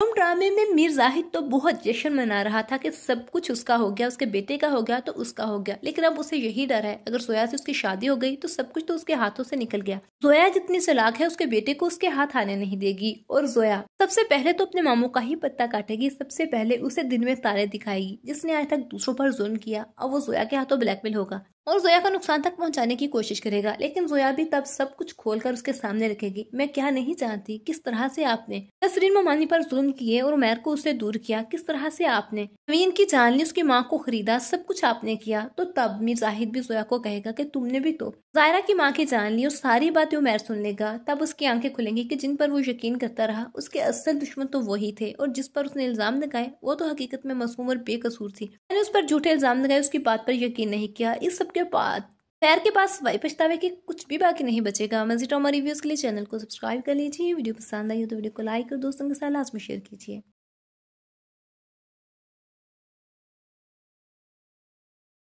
तुम ड्रामे में मीर जाहिद तो बहुत जश्न मना रहा था कि सब कुछ उसका हो गया उसके बेटे का हो गया तो उसका हो गया लेकिन अब उसे यही डर है अगर सोया से उसकी शादी हो गई तो सब कुछ तो उसके हाथों से निकल गया जोया जितनी सलाक है उसके बेटे को उसके हाथ आने नहीं देगी और जोया सबसे पहले तो अपने मामू का ही पत्ता काटेगी सबसे पहले उसे दिन में तारे दिखाएगी जिसने आज तक दूसरों पर जुर्म किया और वो जोया के हाथों ब्लैकमेल होगा और जोया का नुकसान तक पहुंचाने की कोशिश करेगा लेकिन जोया भी तब सब कुछ खोल कर उसके सामने रखेगी मैं क्या नहीं चाहती किस तरह से आपने नसरीन ममानी पर जुल्म किए और उमेर को उससे दूर किया किस तरह से आपने नवीन की जान ली उसकी माँ को खरीदा सब कुछ आपने किया तो तब मीर जाहिद भी जोया को कहेगा की तुमने भी तो जायरा की माँ की जान ली और सारी बातें उमेर सुन लेगा तब उसकी आंखें खुलेंगी की जिन पर वो यकीन करता रहा उसके असल दुश्मन तो वही थे और जिस पर उसने इल्जाम लगाए वो तो हकीकत में मासूम और बेकसूर थी मैंने उस पर झूठे इल्जाम लगाए उसकी बात पर यकीन नहीं किया इस सब के बाद पैर के पास वाई पछतावे के कुछ भी बाकी नहीं बचेगा मजीद और रिव्यूज़ के लिए चैनल को सब्सक्राइब कर लीजिए वीडियो पसंद आई हो तो वीडियो को लाइक और दोस्तों के साथ लास्ट में शेयर कीजिए